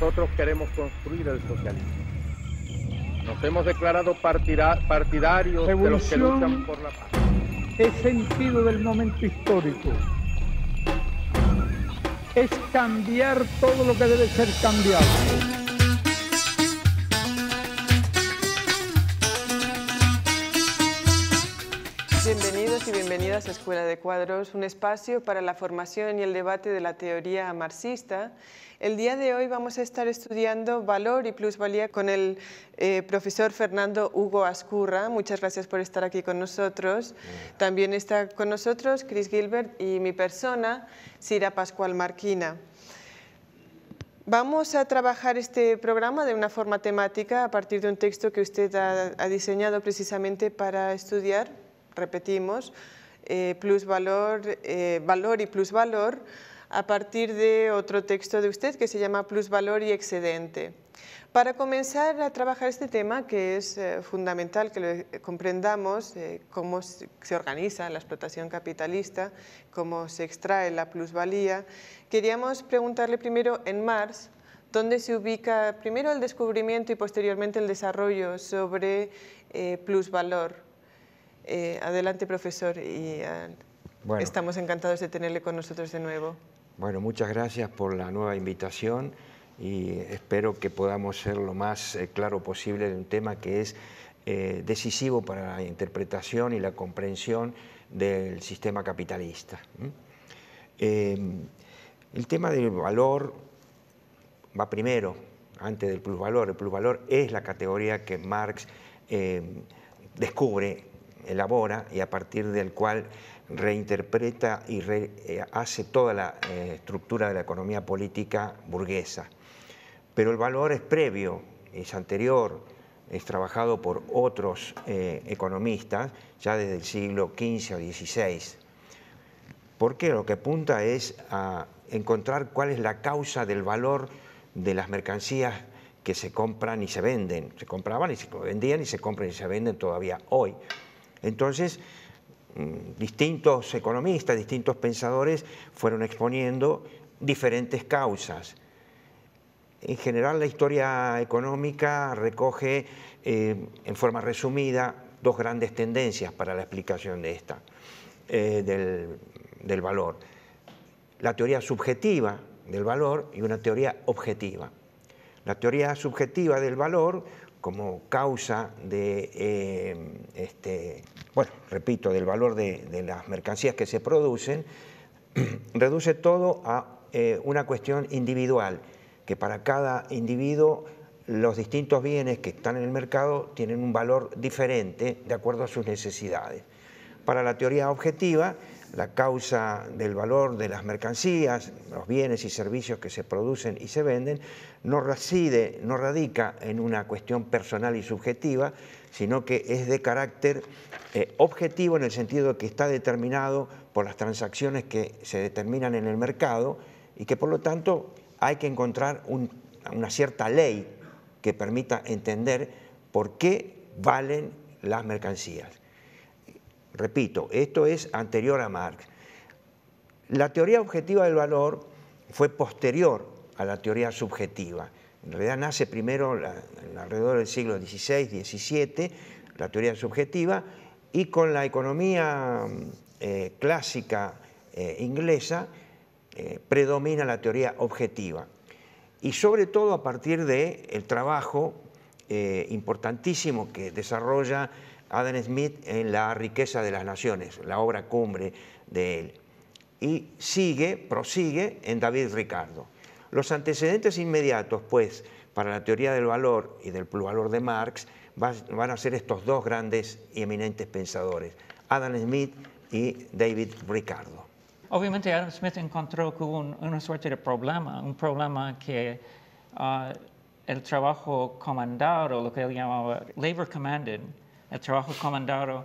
nosotros queremos construir el socialismo. Nos hemos declarado partidarios de los que luchan por la paz. Es sentido del momento histórico. Es cambiar todo lo que debe ser cambiado. Bienvenidos y bienvenidas a Escuela de Cuadros, un espacio para la formación y el debate de la teoría marxista el día de hoy vamos a estar estudiando valor y plusvalía con el eh, profesor Fernando Hugo Ascurra. Muchas gracias por estar aquí con nosotros. Mm. También está con nosotros Chris Gilbert y mi persona, Sira Pascual Marquina. Vamos a trabajar este programa de una forma temática a partir de un texto que usted ha, diseñado precisamente para estudiar, repetimos, eh, valor, eh, valor y plusvalor a partir de otro texto de usted que se llama Plusvalor y Excedente. Para comenzar a trabajar este tema, que es eh, fundamental que lo eh, comprendamos, eh, cómo se, organiza la explotación capitalista, cómo se extrae la plusvalía, queríamos preguntarle primero en Marx, dónde se ubica primero el descubrimiento y posteriormente el desarrollo sobre plusvalor. adelante, profesor, y ah, estamos encantados de tenerle con nosotros de nuevo. Bueno, muchas gracias por la nueva invitación y espero que podamos ser lo más eh, claro posible de un tema que es eh, decisivo para la interpretación y la comprensión del sistema capitalista. Em, el tema del valor va primero, antes del plusvalor. El plusvalor es la categoría que Marx em, descubre, elabora y a partir del cual reinterpreta y eh, hace toda la eh, estructura de la economía política burguesa. Pero el valor es previo, es anterior, es trabajado por otros eh, economistas ya desde el siglo XV o XVI. Porque lo que apunta es a encontrar cuál es la causa del valor de las mercancías que se compran y se venden. Se compraban y se vendían y se compran y se venden todavía hoy. Entonces, Mm, distintos economistas, distintos pensadores fueron exponiendo diferentes causas. En general la historia económica recoge eh, en forma resumida dos grandes tendencias para la explicación de esta, eh, del, valor. La teoría subjetiva del valor y una teoría objetiva. La teoría subjetiva del valor como causa de eh, este, bueno, repito, del valor de, las mercancías que se producen, reduce todo a eh, una cuestión individual, que para cada individuo los distintos bienes que están en el mercado tienen un valor diferente de acuerdo a sus necesidades. Para la teoría objetiva, la causa del valor de las mercancías, los bienes y servicios que se producen y se venden, no reside, no radica en una cuestión personal y subjetiva, sino que es de carácter eh, objetivo en el sentido de que está determinado por las transacciones que se determinan en el mercado y que por lo tanto hay que encontrar una cierta ley que permita entender por qué valen las mercancías. Repito, esto es anterior a Marx. La teoría objetiva del valor fue posterior a la teoría subjetiva. En realidad nace primero alrededor del siglo XVI, XVII, la teoría subjetiva, y con la economía eh, clásica eh, inglesa eh, predomina la teoría objetiva. Y sobre todo a partir del el trabajo importantísimo que desarrolla Adam Smith en La riqueza de las naciones, la obra cumbre de él. Y sigue, prosigue en David Ricardo. Los antecedentes inmediatos, pues, para la teoría del valor y del pluralor de Marx van a ser estos dos grandes y eminentes pensadores, Adam Smith y David Ricardo. Obviamente Adam Smith encontró que una suerte de problema, un problema que ah, el trabajo comandado, lo que él llamaba labor commanded, el trabajo comandado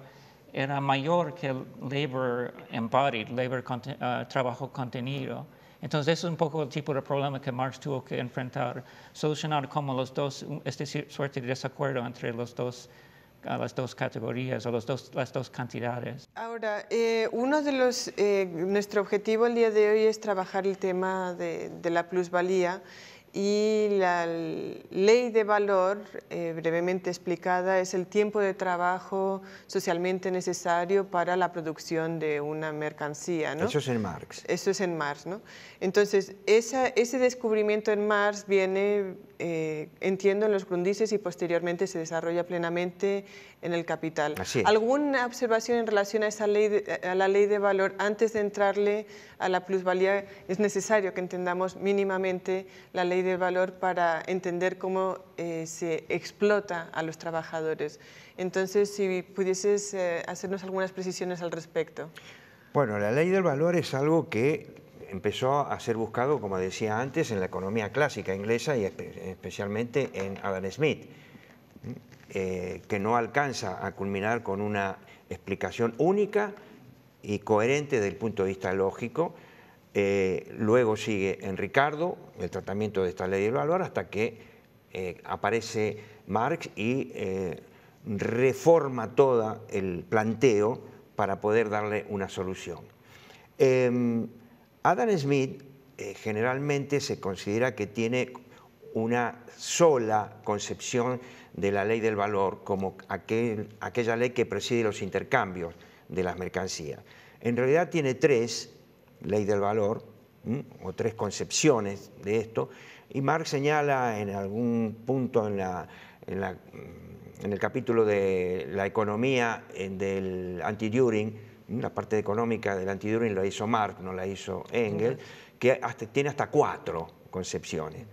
era mayor que el labor embodied, labor ah, trabajo contenido. Entonces, eso es un poco el tipo de problema que Marx tuvo que enfrentar, solucionar como los dos, este suerte de desacuerdo entre los dos ah, las dos categorías, o los dos, las dos cantidades. Ahora, eh, uno de los, eh, nuestro objetivo el día de hoy es trabajar el tema de, de la plusvalía y la ley de valor, eh, brevemente explicada, es el tiempo de trabajo socialmente necesario para la producción de una mercancía. ¿no? Eso es en Marx. Eso es en Marx. ¿no? Entonces, ese descubrimiento en Marx viene, eh, entiendo, en los Grundices y posteriormente se desarrolla plenamente en el Capital. ¿Alguna observación en relación a, esa ley a la ley de valor antes de entrarle a la plusvalía, es necesario que entendamos mínimamente la ley del valor para entender cómo eh, se explota a los trabajadores. Entonces, si pudieses eh, hacernos algunas precisiones al respecto. Bueno, la ley del valor es algo que empezó a ser buscado, como decía antes, en la economía clásica inglesa y especialmente en Adam Smith, eh, que no alcanza a culminar con una explicación única, y coherente desde el punto de vista lógico. Eh, luego sigue en Ricardo el tratamiento de esta ley del valor hasta que eh, aparece Marx y eh, reforma todo el planteo para poder darle una solución. Em, Adam Smith generalmente se considera que tiene una sola concepción de la ley del valor como aquella ley que preside los intercambios de las mercancías. En realidad tiene tres, ley del valor, o tres concepciones de esto, y Marx señala en algún punto en, la, en, el capítulo de la economía del anti-During, la parte económica del anti-During la hizo Marx, no la hizo Engels, que tiene hasta cuatro concepciones.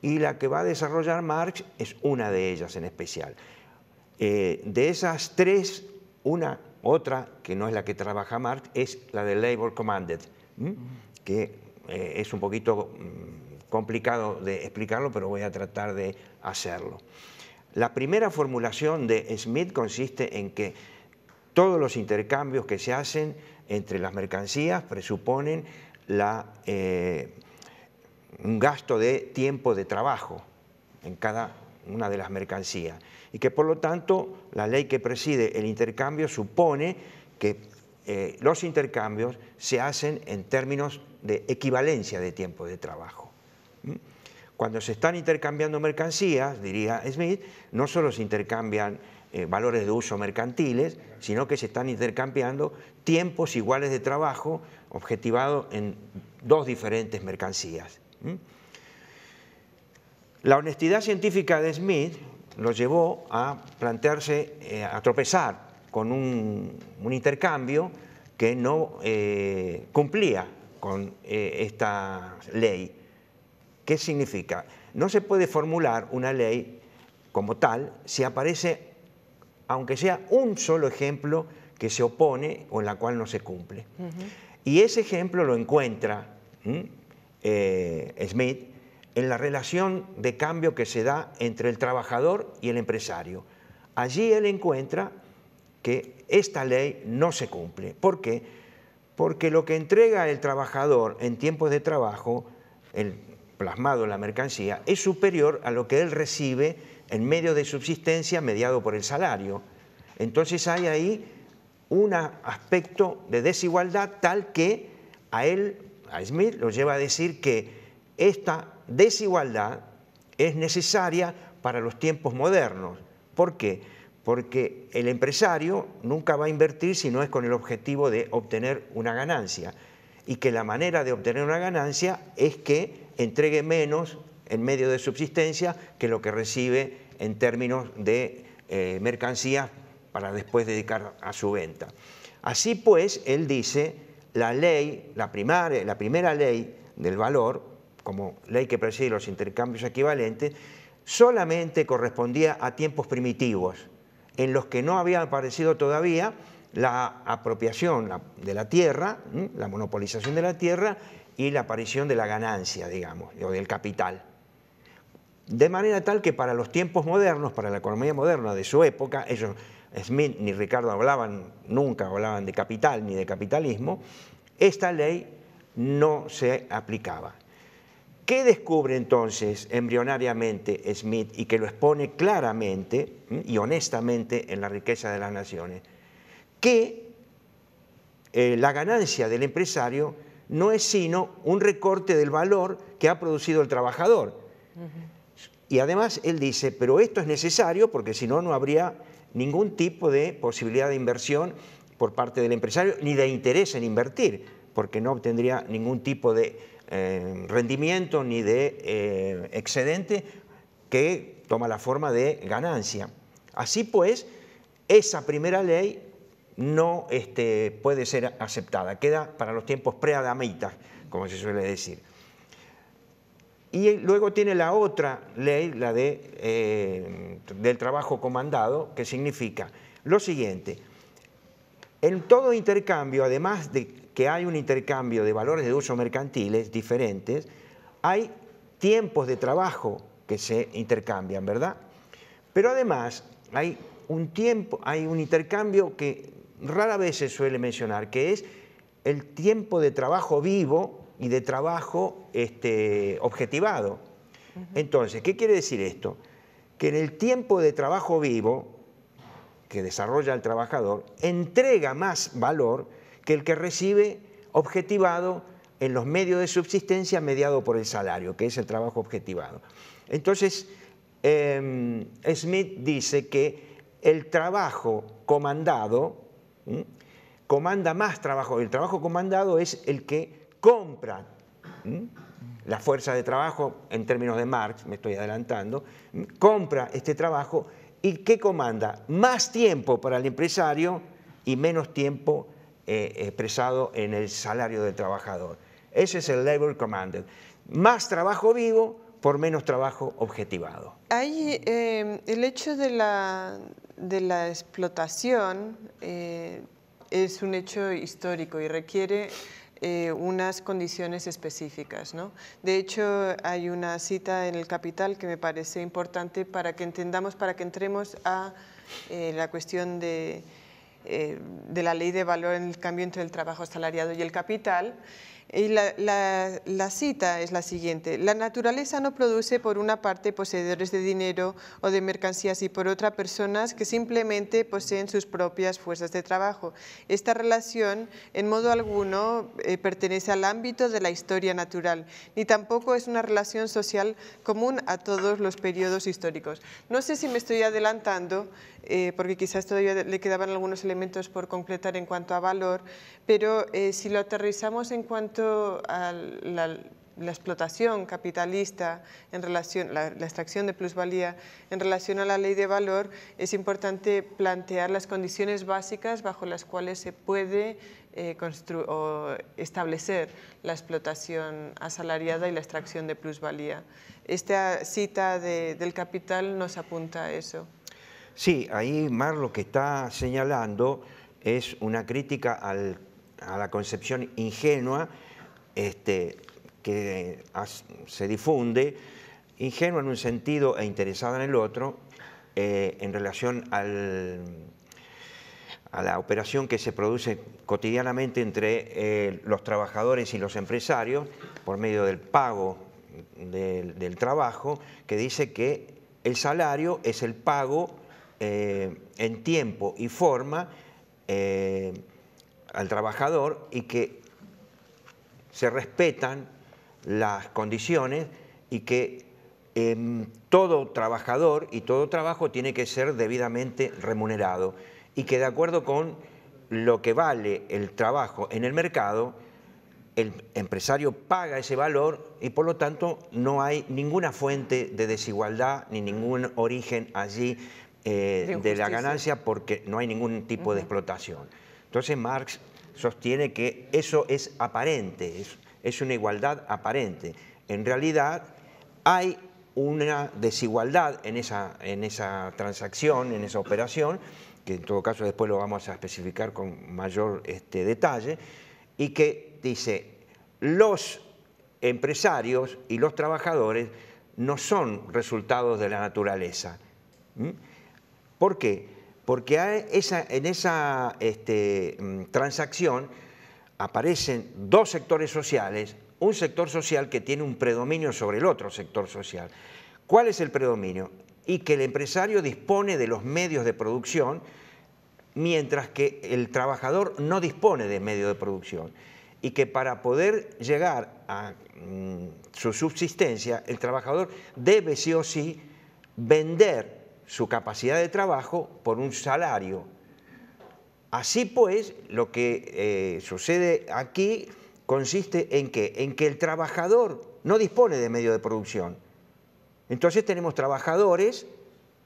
Y la que va a desarrollar Marx es una de ellas en especial. Eh, de esas tres, una otra, que no es la que trabaja Marx, es la de Labor Commanded, que eh, es un poquito mm, complicado de explicarlo, pero voy a tratar de hacerlo. La primera formulación de Smith consiste en que todos los intercambios que se hacen entre las mercancías presuponen eh, un gasto de tiempo de trabajo en cada una de las mercancías, y que por lo tanto la ley que preside el intercambio supone que eh, los intercambios se hacen en términos de equivalencia de tiempo de trabajo. Cuando se están intercambiando mercancías, diría Smith, no solo se intercambian eh, valores de uso mercantiles, sino que se están intercambiando tiempos iguales de trabajo objetivado en dos diferentes mercancías. La honestidad científica de Smith lo llevó a plantearse, eh, a tropezar con un, intercambio que no eh, cumplía con eh, esta ley. ¿Qué significa? No se puede formular una ley como tal si aparece, aunque sea un solo ejemplo que se opone o en la cual no se cumple. Y ese ejemplo lo encuentra Smith en la relación de cambio que se da entre el trabajador y el empresario. Allí él encuentra que esta ley no se cumple. ¿Por qué? Porque lo que entrega el trabajador en tiempos de trabajo, el plasmado en la mercancía, es superior a lo que él recibe en medio de subsistencia mediado por el salario. Entonces hay ahí un aspecto de desigualdad tal que a él, a Smith, lo lleva a decir que esta desigualdad es necesaria para los tiempos modernos. ¿Por qué? Porque el empresario nunca va a invertir si no es con el objetivo de obtener una ganancia. Y que la manera de obtener una ganancia es que entregue menos en medio de subsistencia que lo que recibe en términos de eh, mercancías para después dedicar a su venta. Así pues, él dice, la ley, la primera ley del valor como ley que preside los intercambios equivalentes, solamente correspondía a tiempos primitivos, en los que no había aparecido todavía la apropiación de la tierra, la monopolización de la tierra y la aparición de la ganancia, digamos, o del capital. De manera tal que para los tiempos modernos, para la economía moderna de su época, ellos, Smith ni Ricardo hablaban, nunca hablaban de capital ni de capitalismo, esta ley no se aplicaba. ¿Qué descubre entonces embrionariamente Smith y que lo expone claramente y honestamente en la riqueza de las naciones? Que eh, la ganancia del empresario no es sino un recorte del valor que ha producido el trabajador. Y además él dice, pero esto es necesario porque si no, no habría ningún tipo de posibilidad de inversión por parte del empresario ni de interés en invertir, porque no obtendría ningún tipo de eh, rendimiento ni de eh, excedente que toma la forma de ganancia. Así pues, esa primera ley no este, puede ser aceptada, queda para los tiempos preadamitas, como se suele decir. Y luego tiene la otra ley, la de, eh, del trabajo comandado, que significa lo siguiente. En todo intercambio, además de que hay un intercambio de valores de uso mercantiles diferentes, hay tiempos de trabajo que se intercambian, ¿verdad? Pero además hay un tiempo, hay un intercambio que rara vez se suele mencionar, que es el tiempo de trabajo vivo y de trabajo este, objetivado. Entonces, ¿qué quiere decir esto? Que en el tiempo de trabajo vivo que desarrolla el trabajador, entrega más valor que el que recibe objetivado en los medios de subsistencia mediado por el salario, que es el trabajo objetivado. Entonces, em, Smith dice que el trabajo comandado comanda más trabajo. El trabajo comandado es el que compra la fuerza de trabajo, en términos de Marx, me estoy adelantando, compra este trabajo y que comanda más tiempo para el empresario y menos tiempo para eh, expresado en el salario del trabajador. Ese es el labor commanded. Más trabajo vivo por menos trabajo objetivado. Hay eh, el hecho de la, de la explotación eh, es un hecho histórico y requiere unas condiciones específicas. ¿no? De hecho, hay una cita en el Capital que me parece importante para que entendamos, para que entremos a la cuestión de, eh, de la ley de valor en el cambio entre el trabajo asalariado y el capital, y la, cita es la siguiente. La naturaleza no produce por una parte poseedores de dinero o de mercancías y por otra personas que simplemente poseen sus propias fuerzas de trabajo. Esta relación en modo alguno eh, pertenece al ámbito de la historia natural, ni tampoco es una relación social común a todos los periodos históricos. No sé si me estoy adelantando, eh, porque quizás todavía le quedaban algunos elementos por completar en cuanto a valor, pero eh, si lo aterrizamos en cuanto a la, explotación capitalista, en relación, la, la, extracción de plusvalía, en relación a la ley de valor, es importante plantear las condiciones básicas bajo las cuales se puede eh, o establecer la explotación asalariada y la extracción de plusvalía. Esta cita del Capital nos apunta a eso. Sí, ahí Mar lo que está señalando es una crítica a la concepción ingenua este, que se difunde, ingenua en un sentido e interesada en el otro, eh, en relación a la operación que se produce cotidianamente entre eh, los trabajadores y los empresarios por medio del pago del, trabajo, que dice que el salario es el pago eh, en tiempo y forma al trabajador y que se respetan las condiciones y que em, todo trabajador y todo trabajo tiene que ser debidamente remunerado y que de acuerdo con lo que vale el trabajo en el mercado, el empresario paga ese valor y por lo tanto no hay ninguna fuente de desigualdad ni ningún origen allí eh, de, la ganancia porque no hay ningún tipo de explotación. Entonces Marx sostiene que eso es aparente, es, una igualdad aparente. En realidad hay una desigualdad en esa, en esa transacción, en esa operación, que en todo caso después lo vamos a especificar con mayor este, detalle, y que dice, los empresarios y los trabajadores no son resultados de la naturaleza. ¿Mm? ¿Por qué? porque en esa este, mm, transacción aparecen dos sectores sociales, un sector social que tiene un predominio sobre el otro sector social. ¿Cuál es el predominio? Y que el empresario dispone de los medios de producción, mientras que el trabajador no dispone de medios de producción. Y que para poder llegar a mm, su subsistencia, el trabajador debe sí o sí vender su capacidad de trabajo por un salario. Así pues, lo que eh, sucede aquí consiste en que, en que el trabajador no dispone de medio de producción. Entonces tenemos trabajadores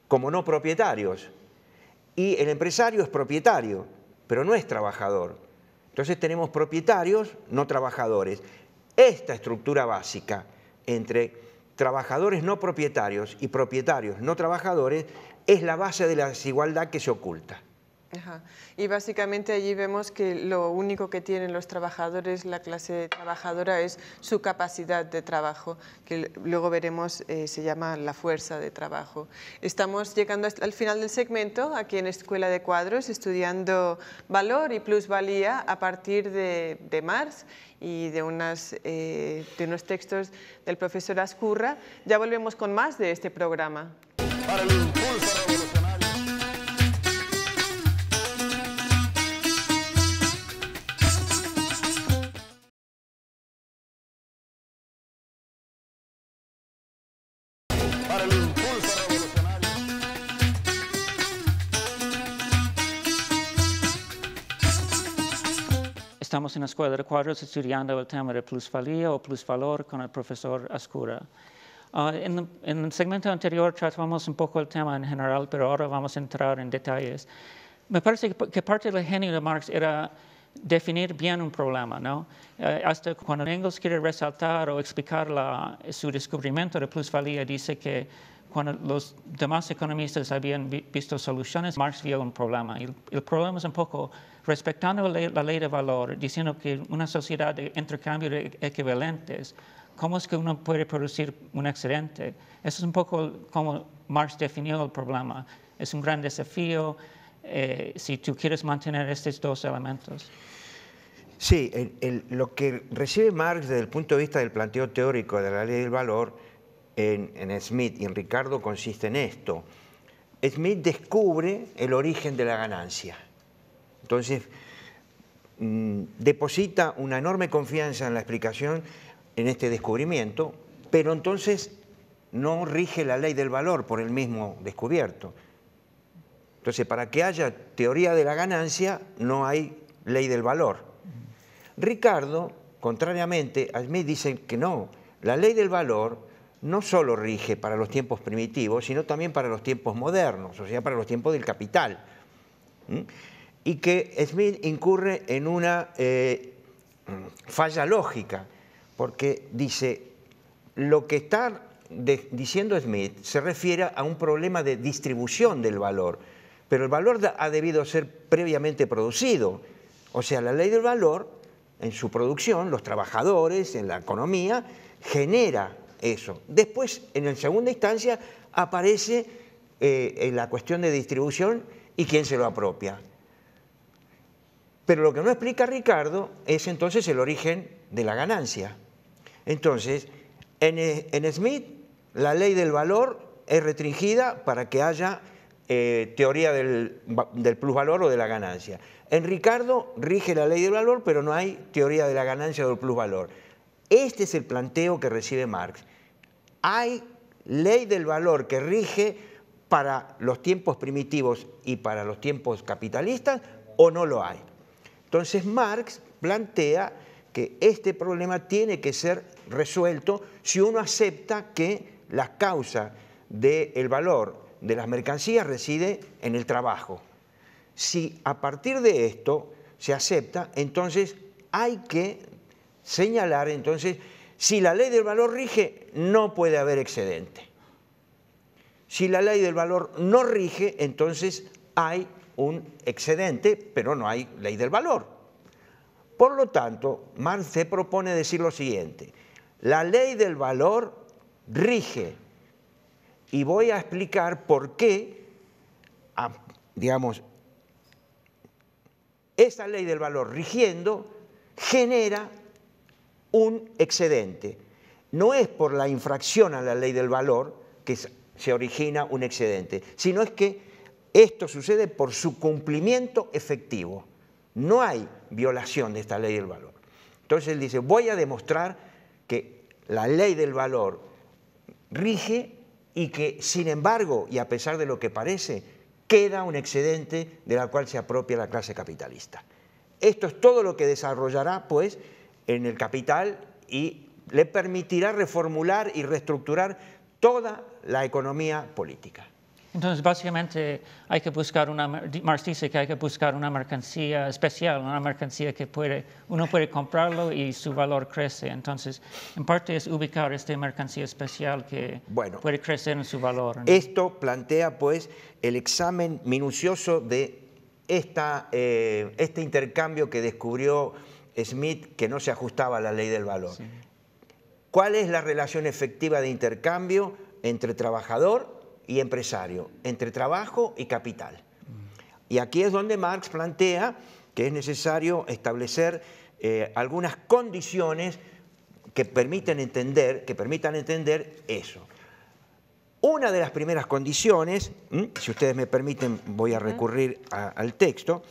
como no propietarios. Y el empresario es propietario, pero no es trabajador. Entonces tenemos propietarios, no trabajadores. Esta estructura básica entre trabajadores no propietarios y propietarios no trabajadores es la base de la desigualdad que se oculta. Y básicamente allí vemos que lo único que tienen los trabajadores, la clase trabajadora, es su capacidad de trabajo, que luego veremos eh, se llama la fuerza de trabajo. Estamos llegando al final del segmento, aquí en Escuela de Cuadros, estudiando valor y plusvalía a partir de, de Marx y de, unas, eh, de unos textos del profesor Ascurra. Ya volvemos con más de este programa. estamos en la Escuela de Cuadros estudiando el tema de plusvalía o plusvalor con el profesor Ascura. Ah, en, el segmento anterior tratamos un poco el tema en general, pero ahora vamos a entrar en detalles. Me parece que, parte del genio de Marx era definir bien un problema, ¿no? Eh, hasta cuando Engels quiere resaltar o explicar su descubrimiento de plusvalía, dice que cuando los demás economistas habían visto soluciones, Marx vio un problema. Y el problema es un poco Respectando la ley, de valor, diciendo que una sociedad de intercambio de equivalentes, ¿cómo es que uno puede producir un excedente? Eso es un poco como Marx definió el problema. Es un gran desafío eh, si tú quieres mantener estos dos elementos. Sí, lo que recibe Marx desde el punto de vista del planteo teórico de la ley del valor en, Smith y en Ricardo consiste en esto. Smith descubre el origen de la ganancia. Entonces, mm, deposita una enorme confianza en la explicación, en este descubrimiento, pero entonces no rige la ley del valor por el mismo descubierto. Entonces, para que haya teoría de la ganancia, no hay ley del valor. Ricardo, contrariamente, a Smith, dice que no, la ley del valor no solo rige para los tiempos primitivos, sino también para los tiempos modernos, o sea, para los tiempos del capital. ¿Mm? y que Smith incurre en una eh, falla lógica, porque dice, lo que está diciendo Smith se refiere a un problema de distribución del valor, pero el valor ha debido ser previamente producido. O sea, la ley del valor, en su producción, los trabajadores, en la economía, genera eso. Después, en la segunda instancia, aparece eh, en la cuestión de distribución y quién se lo apropia. Pero lo que no explica Ricardo es entonces el origen de la ganancia. Entonces, en, e, Smith la ley del valor es restringida para que haya eh, teoría del, del plusvalor o de la ganancia. En Ricardo rige la ley del valor, pero no hay teoría de la ganancia o del plusvalor. Este es el planteo que recibe Marx. Hay ley del valor que rige para los tiempos primitivos y para los tiempos capitalistas o no lo hay. Entonces Marx plantea que este problema tiene que ser resuelto si uno acepta que la causa del valor de las mercancías reside en el trabajo. Si a partir de esto se acepta, entonces hay que señalar entonces si la ley del valor rige, no puede haber excedente. Si la ley del valor no rige, entonces hay un excedente, pero no hay ley del valor. Por lo tanto, Marx se propone decir lo siguiente, la ley del valor rige, y voy a explicar por qué, ah, digamos, esa ley del valor rigiendo genera un excedente. No es por la infracción a la ley del valor que se origina un excedente, sino es que esto sucede por su cumplimiento efectivo. No hay violación de esta ley del valor. Entonces él dice, voy a demostrar que la ley del valor rige y que, sin embargo, y a pesar de lo que parece, queda un excedente de la cual se apropia la clase capitalista. Esto es todo lo que desarrollará, pues, en el capital y le permitirá reformular y reestructurar toda la economía política. Entonces, básicamente, hay que buscar una, Marx dice que hay que buscar una mercancía especial, una mercancía que puede, uno puede comprarlo y su valor crece. Entonces, en parte es ubicar esta mercancía especial que bueno, puede crecer en su valor. Esto plantea, pues, el examen minucioso de esta, eh, este intercambio que descubrió Smith que no se ajustaba a la ley del valor. ¿Cuál es la relación efectiva de intercambio entre trabajador y empresario, entre trabajo y capital. Y aquí es donde Marx plantea que es necesario establecer eh, algunas condiciones que permiten entender, que permitan entender eso. Una de las primeras condiciones, si ustedes me permiten, voy a recurrir al texto,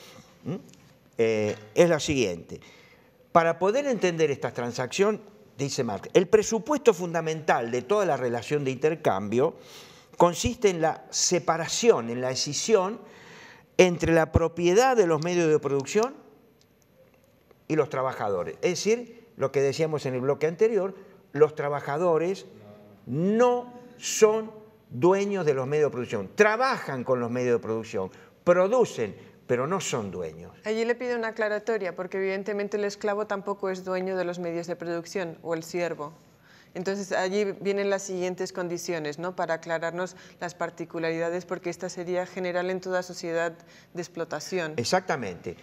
eh, es la siguiente. Para poder entender esta transacción, dice Marx, el presupuesto fundamental de toda la relación de intercambio consiste en la separación, en la escisión entre la propiedad de los medios de producción y los trabajadores. Es decir, lo que decíamos en el bloque anterior, los trabajadores no son dueños de los medios de producción, trabajan con los medios de producción, producen, pero no son dueños. Allí le pido una aclaratoria, porque evidentemente el esclavo tampoco es dueño de los medios de producción o el siervo. Entonces, allí vienen las siguientes condiciones, ¿no? Para aclararnos las particularidades, porque esta sería general en toda sociedad de explotación. Exactamente.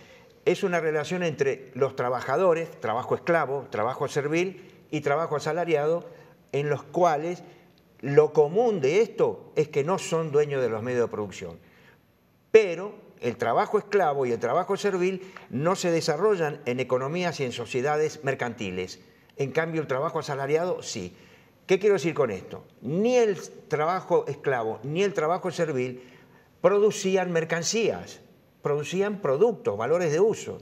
Es una relación entre los trabajadores, trabajo esclavo, trabajo servil y trabajo asalariado, en los cuales lo común de esto es que no son dueños de los medios de producción. Pero el trabajo esclavo y el trabajo servil no se desarrollan en economías y en sociedades mercantiles en cambio el trabajo asalariado sí. ¿Qué quiero decir con esto? Ni el trabajo esclavo ni el trabajo servil producían mercancías, producían productos, valores de uso,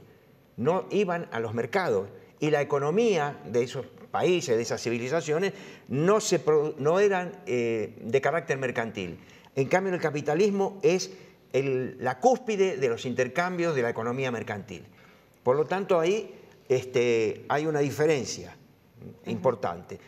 no iban a los mercados y la economía de esos países, de esas civilizaciones, no, se, no eran eh, de carácter mercantil. En cambio, el capitalismo es la cúspide de los intercambios de la economía mercantil. Por lo tanto, ahí este, hay una diferencia importante.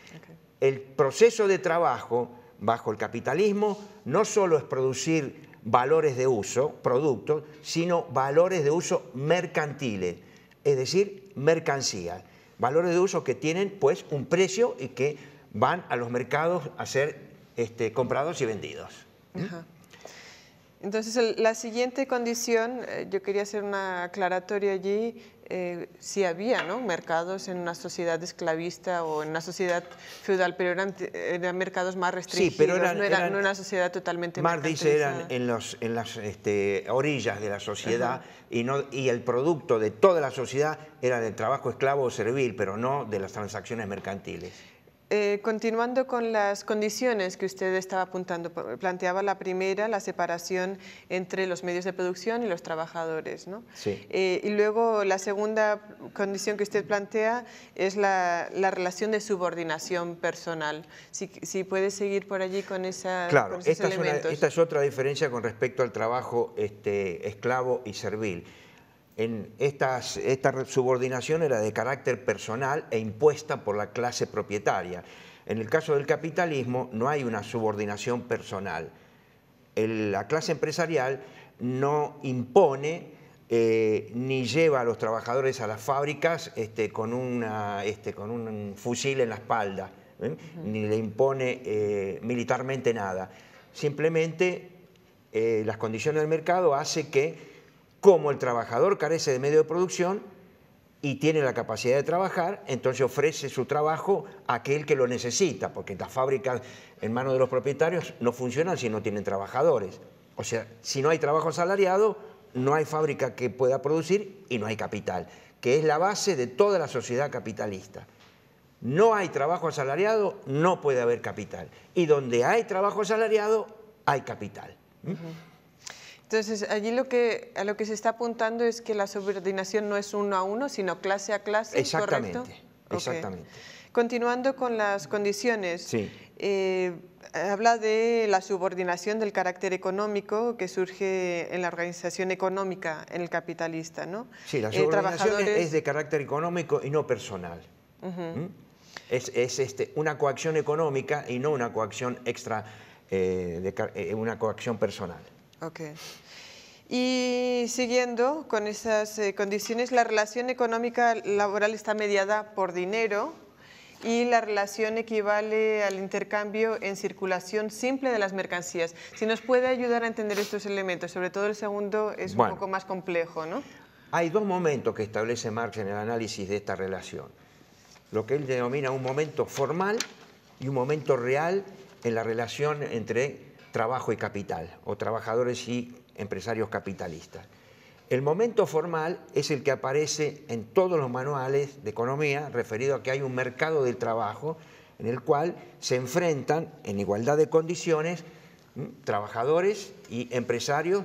El proceso de trabajo bajo el capitalismo no solo es producir valores de uso, productos, sino valores de uso mercantiles, es decir, mercancías. Valores de uso que tienen pues un precio y que van a los mercados a ser este, comprados y vendidos. ¿Mm? Entonces, la siguiente condición, eh, yo quería hacer una aclaratoria allí, si eh, sí había ¿no? mercados en una sociedad esclavista o en una sociedad feudal, pero eran, mercados más restringidos, no, era, eran, una sociedad totalmente Más dice, eran en, los, en las este, orillas de la sociedad y, no, y el producto de toda la sociedad era del trabajo esclavo o servil, pero no de las transacciones mercantiles. Eh, continuando con las condiciones que usted estaba apuntando, planteaba la primera, la separación entre los medios de producción y los trabajadores. Eh, y luego la segunda condición que usted plantea es la, relación de subordinación personal. Si, puede seguir por allí con, esa, claro, esta Es otra diferencia con respecto al trabajo este, esclavo y servil en estas, esta subordinación era de carácter personal e impuesta por la clase propietaria. En el caso del capitalismo no hay una subordinación personal. la clase empresarial no impone eh, ni lleva a los trabajadores a las fábricas este, con, una, este, con un fusil en la espalda, ¿eh? ni le impone eh, militarmente nada. Simplemente las condiciones del mercado hace que como el trabajador carece de medio de producción y tiene la capacidad de trabajar, entonces ofrece su trabajo a aquel que lo necesita, porque las fábricas en manos de los propietarios no funcionan si no tienen trabajadores. O sea, si no hay trabajo asalariado, no hay fábrica que pueda producir y no hay capital, que es la base de toda la sociedad capitalista. No hay trabajo asalariado, no puede haber capital. Y donde hay trabajo asalariado, hay capital. ¿Mm? Entonces, allí lo que, a lo que se está apuntando es que la subordinación no es uno a uno, sino clase a clase, ¿correcto? Exactamente. Continuando con las condiciones, eh, habla de la subordinación del carácter económico que surge en la organización económica, en el capitalista, ¿no? Sí, la eh, subordinación es de carácter económico y no personal. Es, este, una coacción económica y no una coacción extra, eh, una coacción personal. Ok. Y siguiendo con esas eh, condiciones, la relación económica laboral está mediada por dinero y la relación equivale al intercambio en circulación simple de las mercancías. Si nos puede ayudar a entender estos elementos, sobre todo el segundo es un poco más complejo, ¿no? Hay dos momentos que establece Marx en el análisis de esta relación. Lo que él denomina un momento formal y un momento real en la relación entre trabajo y capital, o trabajadores y empresarios capitalistas. El momento formal es el que aparece en todos los manuales de economía referido a que hay un mercado del trabajo en el cual se enfrentan en igualdad de condiciones trabajadores y empresarios,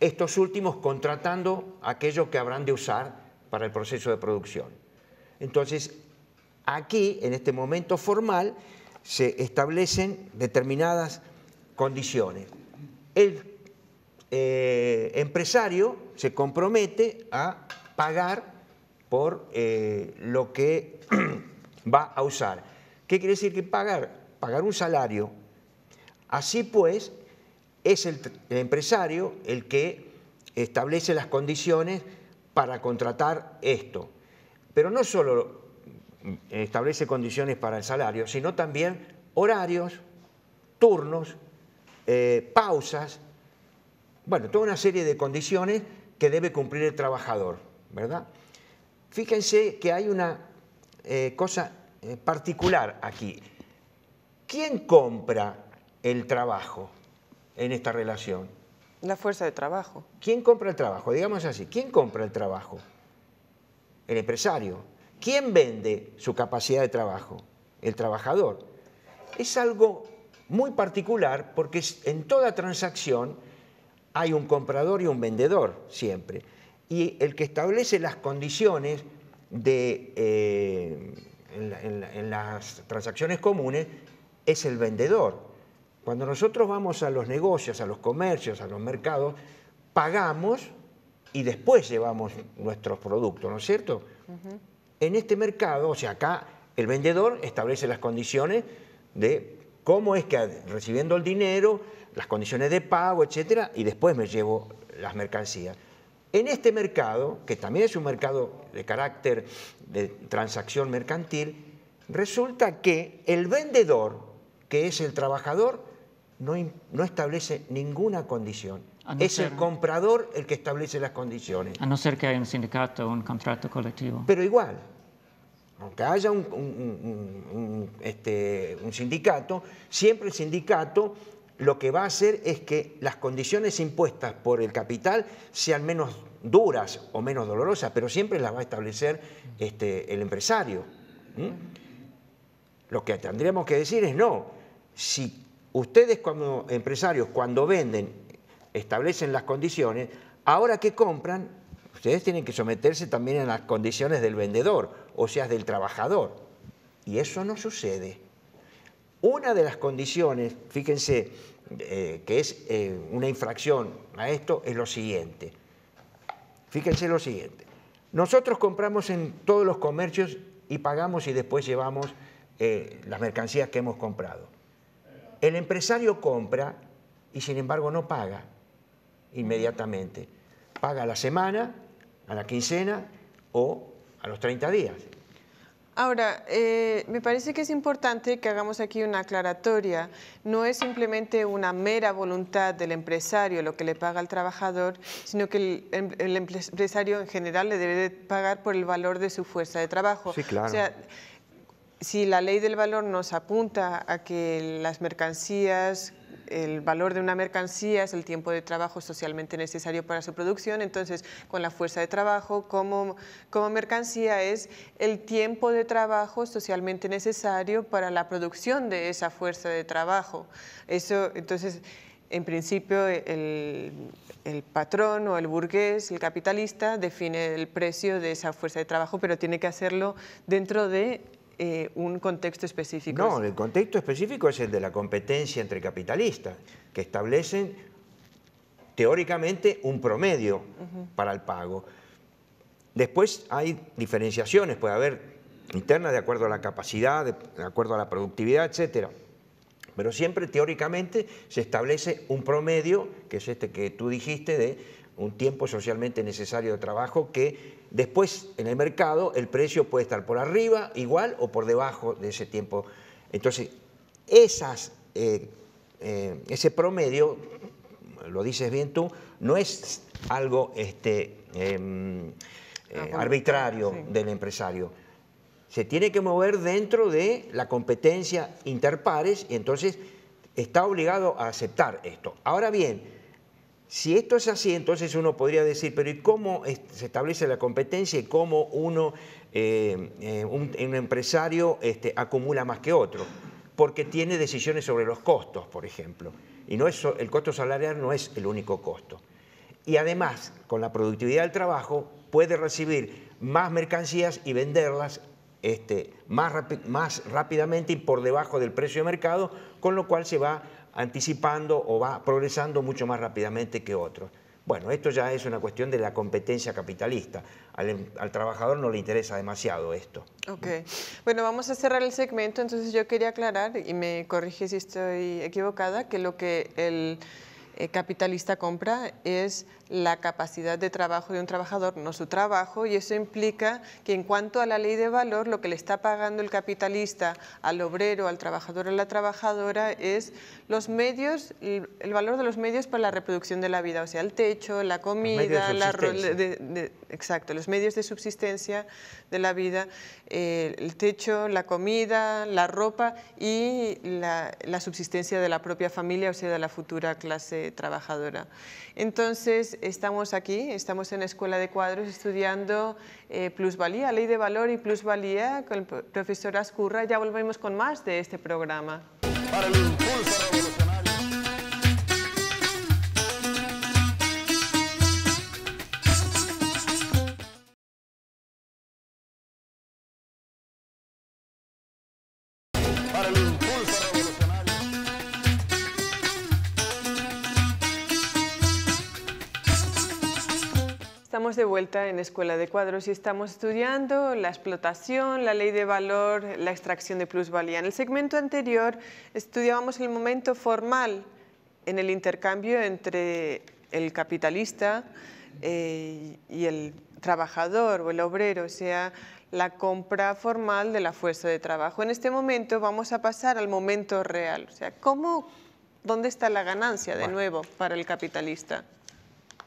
estos últimos contratando aquellos que habrán de usar para el proceso de producción. Entonces, aquí, en este momento formal, se establecen determinadas condiciones. El eh, empresario se compromete a pagar por eh, lo que va a usar. ¿Qué quiere decir que pagar? Pagar un salario. Así pues, es el empresario el que establece las condiciones para contratar esto. Pero no solo establece condiciones para el salario, sino también horarios, turnos, eh, pausas, bueno, toda una serie de condiciones que debe cumplir el trabajador, ¿verdad? Fíjense que hay una eh, cosa eh, particular aquí. ¿Quién compra el trabajo en esta relación? La fuerza de trabajo. ¿Quién compra el trabajo? Digamos así, ¿quién compra el trabajo? El empresario. ¿Quién vende su capacidad de trabajo? El trabajador. Es algo muy particular porque en toda transacción hay un comprador y un vendedor siempre. Y el que establece las condiciones de, eh, en, las transacciones comunes es el vendedor. Cuando nosotros vamos a los negocios, a los comercios, a los mercados, pagamos y después llevamos nuestros productos, ¿no es cierto? En este mercado, o sea, acá el vendedor establece las condiciones de cómo es que recibiendo el dinero, las condiciones de pago, etcétera, y después me llevo las mercancías. En este mercado, que también es un mercado de carácter de transacción mercantil, resulta que el vendedor, que es el trabajador, no, establece ninguna condición. es el comprador el que establece las condiciones. A no ser que haya un sindicato o un contrato colectivo. Pero igual, aunque haya este, un, sindicato, siempre el sindicato lo que va a hacer es que las condiciones impuestas por el capital sean menos duras o menos dolorosas, pero siempre las va a establecer este, el empresario. Lo que tendríamos que decir es no, si ustedes como empresarios cuando venden establecen las condiciones, ahora que compran, ustedes tienen que someterse también a las condiciones del vendedor o seas del trabajador. Y eso no sucede. Una de las condiciones, fíjense, eh, que es eh, una infracción a esto, es lo siguiente. Fíjense lo siguiente. Nosotros compramos en todos los comercios y pagamos y después llevamos eh, las mercancías que hemos comprado. El empresario compra y sin embargo no paga inmediatamente. Paga a la semana, a la quincena o a los 30 días. Ahora, eh, me parece que es importante que hagamos aquí una aclaratoria. No es simplemente una mera voluntad del empresario lo que le paga al trabajador, sino que el, em, el empresario en general le debe pagar por el valor de su fuerza de trabajo. Sí, claro. O sea, si la ley del valor nos apunta a que las mercancías el valor de una mercancía es el tiempo de trabajo socialmente necesario para su producción, entonces con la fuerza de trabajo como, como mercancía es el tiempo de trabajo socialmente necesario para la producción de esa fuerza de trabajo. Eso, entonces, en principio, el, el, patrón o el burgués, el capitalista, define el precio de esa fuerza de trabajo, pero tiene que hacerlo dentro de eh, un contexto específico. No, el contexto específico es el de la competencia entre capitalistas, que establecen teóricamente un promedio para el pago. Después hay diferenciaciones, puede haber internas de acuerdo a la capacidad, de, de acuerdo a la productividad, etcétera pero siempre teóricamente se establece un promedio, que es este que tú dijiste, de un tiempo socialmente necesario de trabajo que Después, en el mercado, el precio puede estar por arriba, igual o por debajo de ese tiempo. Entonces, esas, eh, eh, ese promedio, lo dices bien tú, no es algo este, em, eh, arbitrario del empresario. Se tiene que mover dentro de la competencia interpares y entonces está obligado a aceptar esto. Ahora bien, si esto es así, entonces uno podría decir, pero ¿y cómo se establece la competencia y cómo uno, eh, eh, un, empresario este, acumula más que otro? Porque tiene decisiones sobre los costos, por ejemplo. Y no es, el costo salarial no es el único costo. Y además, con la productividad del trabajo, puede recibir más mercancías y venderlas este, más, más rápidamente y por debajo del precio de mercado, con lo cual se va anticipando o va progresando mucho más rápidamente que otros. Bueno, esto ya es una cuestión de la competencia capitalista. Em, al, trabajador no le interesa demasiado esto. Ok. Bueno, vamos a cerrar el segmento. Entonces yo quería aclarar, y me corrige si estoy equivocada, que lo que el eh, capitalista compra es la capacidad de trabajo de un trabajador, no su trabajo, y eso implica que en cuanto a la ley de valor, lo que le está pagando el capitalista al obrero, al trabajador o a la trabajadora es los medios, el valor de los medios para la reproducción de la vida, o sea, el techo, la comida, la... exacto, los medios de subsistencia de la vida, eh, el techo, la comida, la ropa y la, la subsistencia de la propia familia, o sea, de la futura clase trabajadora. Entonces, estamos aquí, estamos en la Escuela de Cuadros estudiando eh, plusvalía, ley de valor y plusvalía con el profesor Ascurra. Ya volvemos con más de este programa. de vuelta en Escuela de Cuadros y estamos estudiando la explotación, la ley de valor, la extracción de plusvalía. En el segmento anterior estudiábamos el momento formal en el intercambio entre el capitalista eh, y el trabajador o el obrero, o sea, la compra formal de la fuerza de trabajo. En este momento vamos a pasar al momento real, o sea, ¿cómo, ¿dónde está la ganancia de nuevo para el capitalista?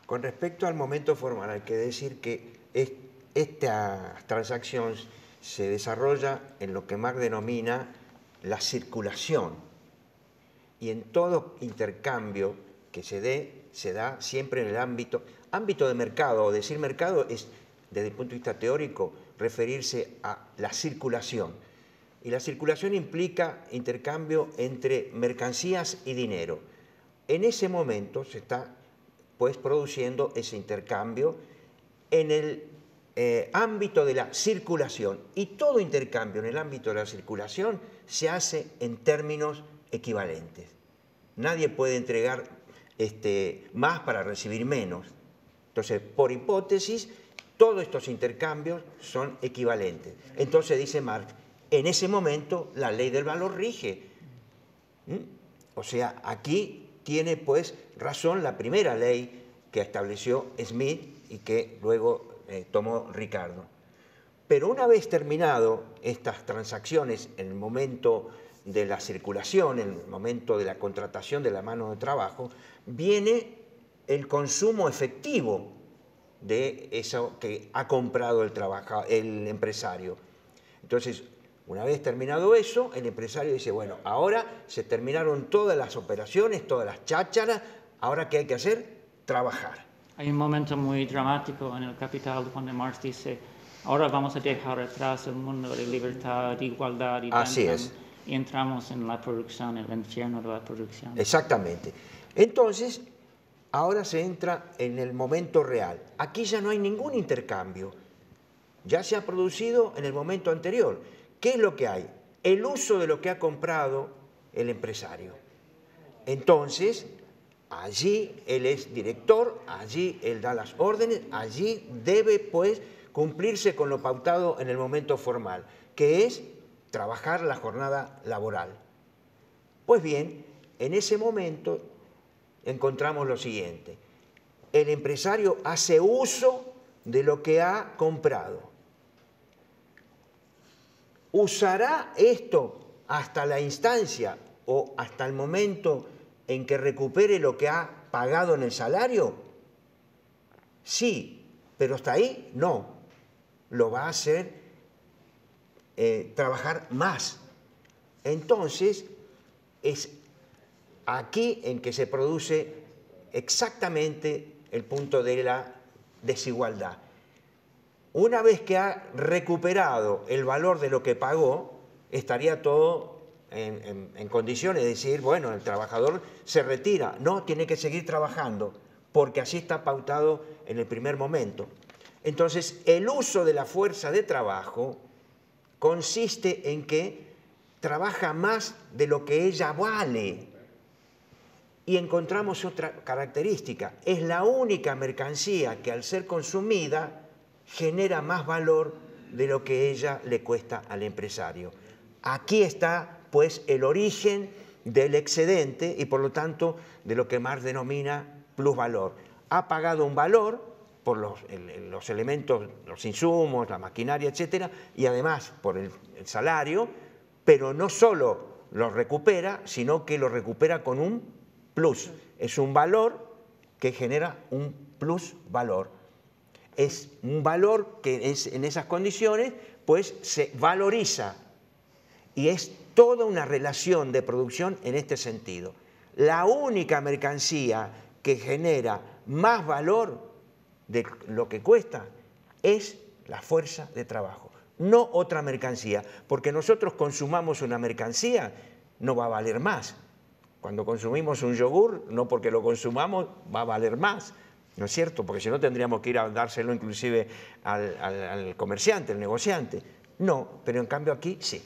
Con respecto al momento formal, hay que decir que esta transacción se desarrolla en lo que Marx denomina la circulación. Y en todo intercambio que se dé, se da siempre en el ámbito, ámbito de mercado, o decir mercado es, desde el punto de vista teórico, referirse a la circulación. Y la circulación implica intercambio entre mercancías y dinero. En ese momento se está pues produciendo ese intercambio en el eh, ámbito de la circulación. Y todo intercambio en el ámbito de la circulación se hace en términos equivalentes. Nadie puede entregar este, más para recibir menos. Entonces, por hipótesis, todos estos intercambios son equivalentes. Entonces, dice Marx, en ese momento la ley del valor rige. ¿Mm? O sea, aquí tiene pues razón la primera ley que estableció Smith y que luego eh, tomó Ricardo. Pero una vez terminado estas transacciones en el momento de la circulación, en el momento de la contratación de la mano de trabajo, viene el consumo efectivo de eso que ha comprado el, trabaja, el empresario. Entonces, una vez terminado eso, el empresario dice, bueno, ahora se terminaron todas las operaciones, todas las chácharas, ahora ¿qué hay que hacer? Trabajar. Hay un momento muy dramático en el capital cuando Marx dice, ahora vamos a dejar atrás el mundo de libertad, de igualdad y Así es. Y entramos en la producción, el infierno de la producción. Exactamente. Entonces, ahora se entra en el momento real. Aquí ya no hay ningún intercambio. Ya se ha producido en el momento anterior ¿Qué es lo que hay? El uso de lo que ha comprado el empresario. Entonces, allí él es director, allí él da las órdenes, allí debe pues cumplirse con lo pautado en el momento formal, que es trabajar la jornada laboral. Pues bien, en ese momento encontramos lo siguiente. El empresario hace uso de lo que ha comprado usará esto hasta la instancia o hasta el momento en que recupere lo que ha pagado en el salario? Sí, pero hasta ahí no. Lo va a hacer eh, trabajar más. Entonces, es aquí en que se produce exactamente el punto de la desigualdad una vez que ha recuperado el valor de lo que pagó, estaría todo en, condiciones de decir, bueno, el trabajador se retira. No, tiene que seguir trabajando, porque así está pautado en el primer momento. Entonces, el uso de la fuerza de trabajo consiste en que trabaja más de lo que ella vale. Y encontramos otra característica, es la única mercancía que al ser consumida genera más valor de lo que ella le cuesta al empresario. Aquí está pues el origen del excedente y por lo tanto de lo que Marx denomina plusvalor. Ha pagado un valor por los, elementos, los insumos, la maquinaria, etcétera, y además por el, salario, pero no solo lo recupera, sino que lo recupera con un plus. Es un valor que genera un plusvalor es un valor que en esas condiciones pues se valoriza y es toda una relación de producción en este sentido. La única mercancía que genera más valor de lo que cuesta es la fuerza de trabajo, no otra mercancía, porque nosotros consumamos una mercancía, no va a valer más. Cuando consumimos un yogur, no porque lo consumamos, va a valer más. ¿No es cierto? Porque si no tendríamos que ir a dárselo inclusive al, comerciante, al negociante. No, pero en cambio aquí sí.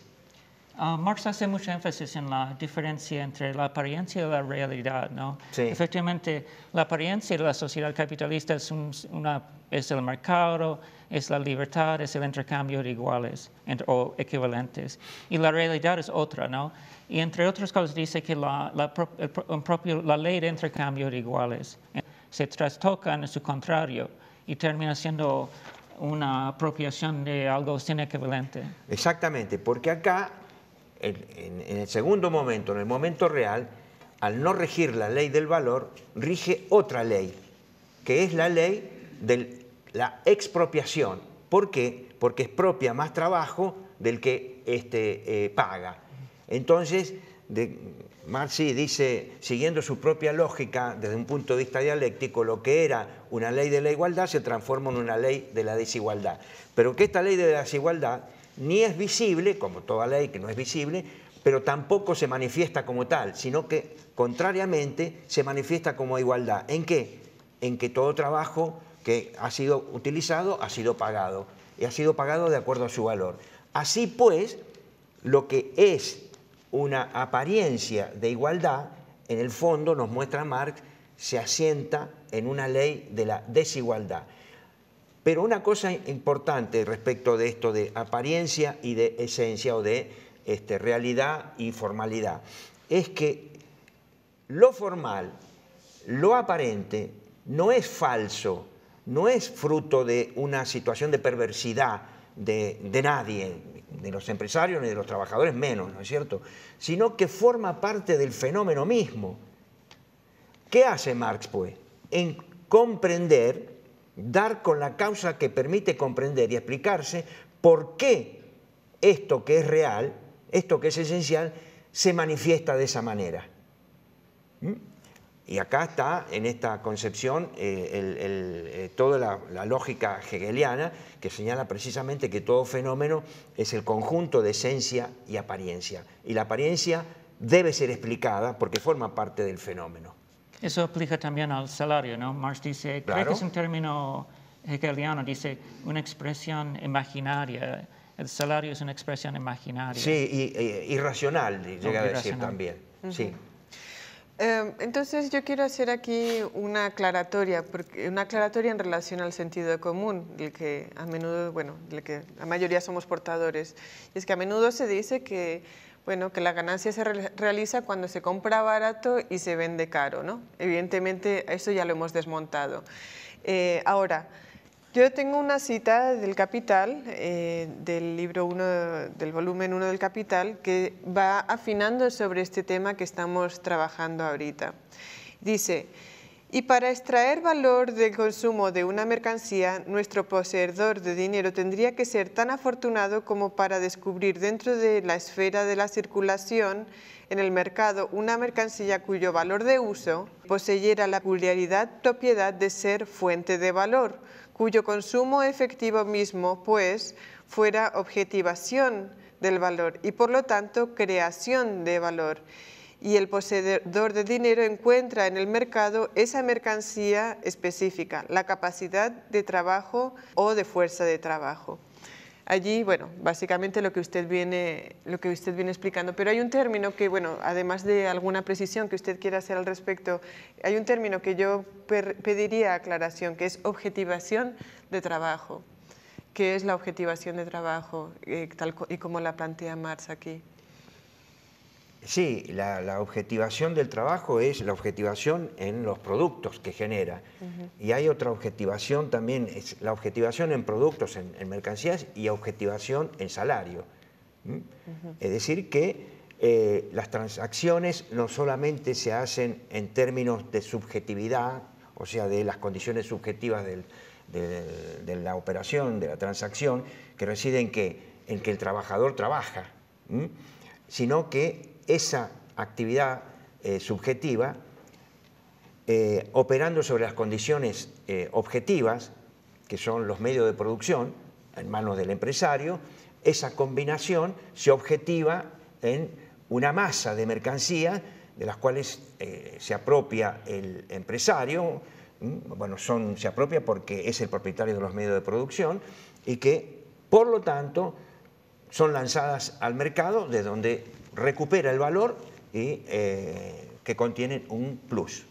Ah, Marx hace mucho énfasis en la diferencia entre la apariencia y la realidad, ¿no? Efectivamente, la apariencia de la sociedad capitalista es, una, es el mercado, es la libertad, es el intercambio de iguales o equivalentes. Y la realidad es otra, ¿no? Y entre otras cosas dice que la, propio, la ley de intercambio de iguales se trastocan en su contrario y termina siendo una apropiación de algo sin equivalente. Exactamente, porque acá, en, el segundo momento, en el momento real, al no regir la ley del valor, rige otra ley, que es la ley de la expropiación. ¿Por qué? Porque expropia más trabajo del que este, eh, paga. Entonces, Marx dice, siguiendo su propia lógica desde un punto de vista dialéctico, lo que era una ley de la igualdad se transforma en una ley de la desigualdad. Pero que esta ley de la desigualdad ni es visible, como toda ley que no es visible, pero tampoco se manifiesta como tal, sino que contrariamente se manifiesta como igualdad. ¿En qué? En que todo trabajo que ha sido utilizado ha sido pagado y ha sido pagado de acuerdo a su valor. Así pues, lo que es una apariencia de igualdad, en el fondo, nos muestra Marx, se asienta en una ley de la desigualdad. Pero una cosa importante respecto de esto de apariencia y de esencia o de este, realidad y formalidad es que lo formal, lo aparente, no es falso, no es fruto de una situación de perversidad de, de nadie, de los empresarios ni de los trabajadores menos, ¿no es cierto? Sino que forma parte del fenómeno mismo. ¿Qué hace Marx, pues? En comprender, dar con la causa que permite comprender y explicarse por qué esto que es real, esto que es esencial, se manifiesta de esa manera. ¿Mm? Y acá está, en esta concepción, eh, el, eh, toda la, lógica hegeliana que señala precisamente que todo fenómeno es el conjunto de esencia y apariencia. Y la apariencia debe ser explicada porque forma parte del fenómeno. Eso aplica también al salario, ¿no? Marx dice, creo que es un término hegeliano, dice una expresión imaginaria. El salario es una expresión imaginaria. Sí, y, racional, irracional, llega a decir también. Sí. Em, entonces yo quiero hacer aquí una aclaratoria, una aclaratoria en relación al sentido común, del que a menudo, bueno, del que la mayoría somos portadores. Y es que a menudo se dice que, bueno, que la ganancia se realiza cuando se compra barato y se vende caro, ¿no? Evidentemente, eso ya lo hemos desmontado. Eh, ahora, yo tengo una cita del Capital, eh, del libro del volumen 1 del Capital, que va afinando sobre este tema que estamos trabajando ahorita. Dice, y para extraer valor del consumo de una mercancía, nuestro poseedor de dinero tendría que ser tan afortunado como para descubrir dentro de la esfera de la circulación en el mercado una mercancía cuyo valor de uso poseyera la peculiaridad propiedad de ser fuente de valor cuyo consumo efectivo mismo, pues, fuera objetivación del valor y, por lo tanto, creación de valor. Y el poseedor de dinero encuentra en el mercado esa mercancía específica, la capacidad de trabajo o de fuerza de trabajo. Allí, bueno, básicamente lo que usted viene, lo que usted viene explicando, pero hay un término que, bueno, además de alguna precisión que usted quiera hacer al respecto, hay un término que yo pediría aclaración, que es objetivación de trabajo. ¿Qué es la objetivación de trabajo, eh, y cómo la plantea Marx aquí? Sí, la, objetivación del trabajo es la objetivación en los productos que genera. Y hay otra objetivación también, es la objetivación en productos, en, mercancías y objetivación en salario. Es decir, que eh, las transacciones no solamente se hacen en términos de subjetividad, o sea, de las condiciones subjetivas de la operación, de la transacción, que residen en que, el trabajador trabaja, sino que esa actividad eh, subjetiva eh, operando sobre las condiciones eh, objetivas, que son los medios de producción, en manos del empresario, esa combinación se objetiva en una masa de mercancías de las cuales se apropia el empresario, bueno, son, se apropia porque es el propietario de los medios de producción y que, por lo tanto, son lanzadas al mercado de donde recupera el valor y eh, que contiene un plus.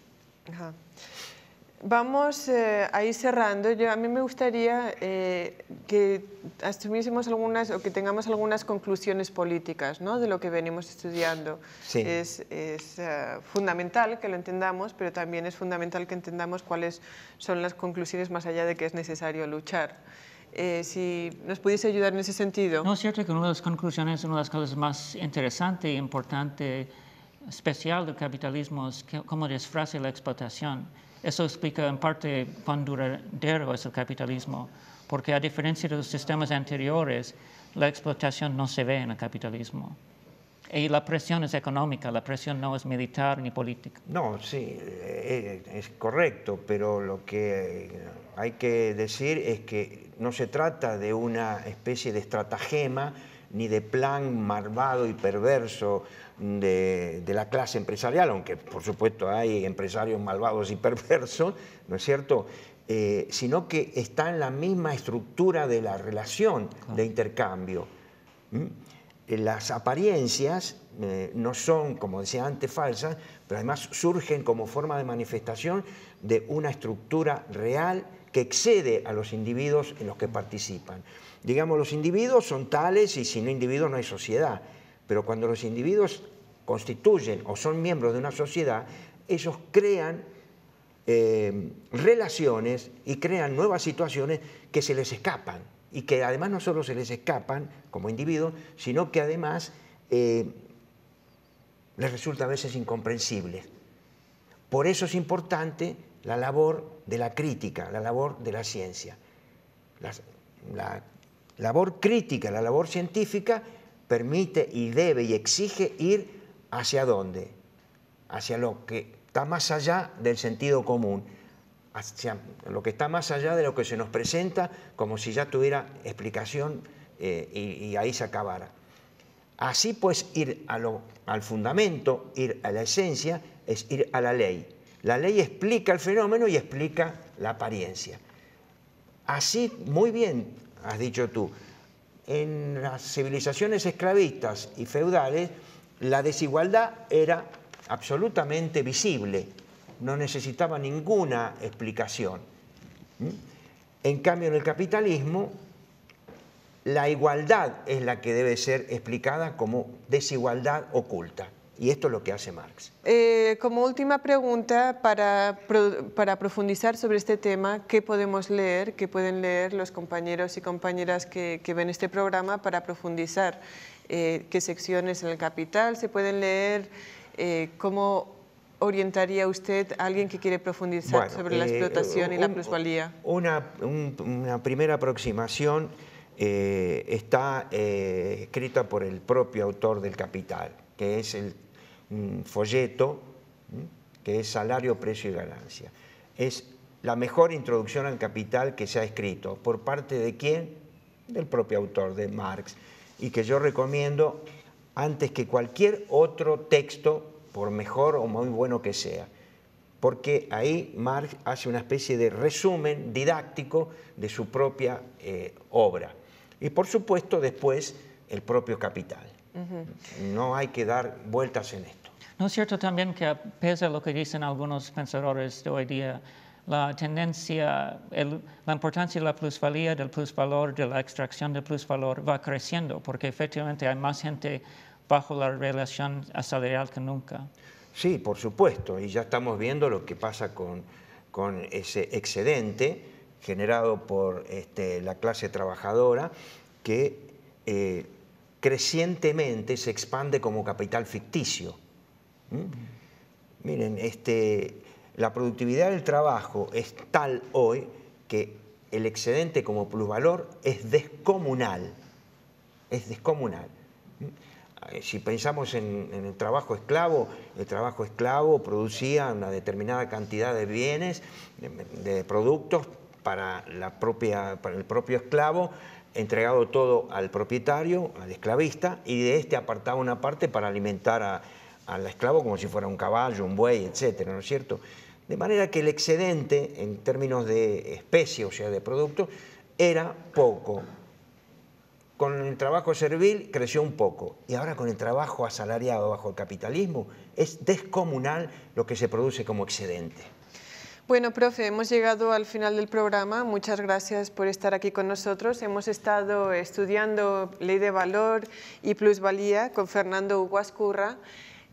Vamos eh, a ir cerrando. Yo, a mí me gustaría eh, que asumiésemos algunas o que tengamos algunas conclusiones políticas ¿no? de lo que venimos estudiando. Es, eh, fundamental que lo entendamos, pero también es fundamental que entendamos cuáles son las conclusiones más allá de que es necesario luchar. Eh, si nos pudiese ayudar en ese sentido. No, es cierto que una de las conclusiones, una de las cosas más interesantes, e importante, especial del capitalismo es cómo disfraza la explotación. Eso explica en parte cuán duradero es el capitalismo, porque a diferencia de los sistemas anteriores, la explotación no se ve en el capitalismo. Y la presión es económica, la presión no es militar ni política. No, sí, eh, es correcto, pero lo que hay que decir es que no se trata de una especie de estratagema ni de plan malvado y perverso de, la clase empresarial, aunque por supuesto hay empresarios malvados y perversos, ¿no es cierto? Eh, sino que está en la misma estructura de la relación de intercambio. ¿Mm? Eh, las apariencias eh, no son, como decía antes, falsas, pero además surgen como forma de manifestación de una estructura real que excede a los individuos en los que participan. Digamos, los individuos son tales y si no individuos no hay sociedad, pero cuando los individuos constituyen o son miembros de una sociedad, ellos crean eh, relaciones y crean nuevas situaciones que se les escapan y que además no solo se les escapan como individuos, sino que además eh, les resulta a veces incomprensible. Por eso es importante la labor de la crítica, la labor de la ciencia. La, la labor crítica, la labor científica permite y debe y exige ir hacia dónde, hacia lo que está más allá del sentido común, lo que está más allá de lo que se nos presenta, como si ya tuviera explicación eh, y, ahí se acabara. Así pues, ir al fundamento, ir a la esencia, es ir a la ley. La ley explica el fenómeno y explica la apariencia. Así, muy bien, has dicho tú, en las civilizaciones esclavistas y feudales, la desigualdad era absolutamente visible, no necesitaba ninguna explicación. ¿Mm? En cambio, en el capitalismo, la igualdad es la que debe ser explicada como desigualdad oculta. Y esto es lo que hace Marx. Eh, como última pregunta, para, para, profundizar sobre este tema, ¿qué podemos leer, qué pueden leer los compañeros y compañeras que, ven este programa para profundizar? Eh, ¿Qué secciones en el Capital se pueden leer? Eh, ¿Cómo orientaría usted a alguien que quiere profundizar sobre la eh, explotación y la plusvalía? Una, primera aproximación eh, está eh, escrita por el propio autor del Capital, que es el mm, folleto, que es Salario, Precio y Ganancia. Es la mejor introducción al Capital que se ha escrito. ¿Por parte de quién? Del propio autor, de Marx, y que yo recomiendo antes que cualquier otro texto por mejor o muy bueno que sea. Porque ahí Marx hace una especie de resumen didáctico de su propia eh, obra. Y por supuesto después el propio capital. No hay que dar vueltas en esto. ¿No es cierto también que pesar a lo que dicen algunos pensadores de hoy día, la tendencia, la importancia de la plusvalía, del plusvalor, de la extracción del plusvalor va creciendo, porque efectivamente hay más gente bajo la relación salarial que nunca. Sí, por supuesto, y ya estamos viendo lo que pasa con, con ese excedente generado por este, la clase trabajadora que eh, crecientemente se expande como capital ficticio. ¿Mm? Miren, este, la productividad del trabajo es tal hoy que el excedente como plusvalor es descomunal, es descomunal. ¿Mm? Eh, si pensamos en, el trabajo esclavo, el trabajo esclavo producía una determinada cantidad de bienes, de, productos para, la propia, para el propio esclavo, entregado todo al propietario, al esclavista, y de este apartaba una parte para alimentar al esclavo como si fuera un caballo, un buey, etcétera, ¿no es cierto? De manera que el excedente en términos de especie, o sea, de producto, era poco, con el trabajo servil creció un poco y ahora con el trabajo asalariado bajo el capitalismo es descomunal lo que se produce como excedente. Bueno, profe, hemos llegado al final del programa. Muchas gracias por estar aquí con nosotros. Hemos estado estudiando ley de valor y plusvalía con Fernando Huascurra.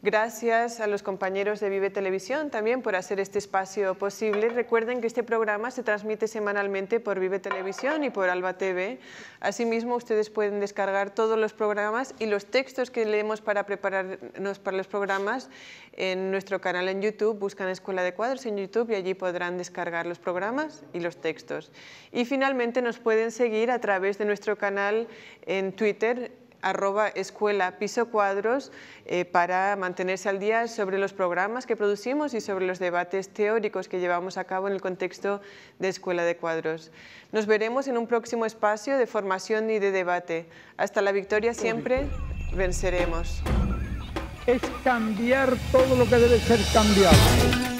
Gracias a los compañeros de Vive Televisión también por hacer este espacio posible. Recuerden que este programa se transmite semanalmente por Vive Televisión y por Alba TV. Asimismo, ustedes pueden descargar todos los programas y los textos que leemos para prepararnos para los programas en nuestro canal en YouTube. Buscan Escuela de Cuadros en YouTube y allí podrán descargar los programas y los textos. Y finalmente nos pueden seguir a través de nuestro canal en Twitter, arroba escuela piso cuadros eh, para mantenerse al día sobre los programas que producimos y sobre los debates teóricos que llevamos a cabo en el contexto de Escuela de Cuadros. Nos veremos en un próximo espacio de formación y de debate. Hasta la victoria siempre venceremos. Es cambiar todo lo que debe ser cambiado.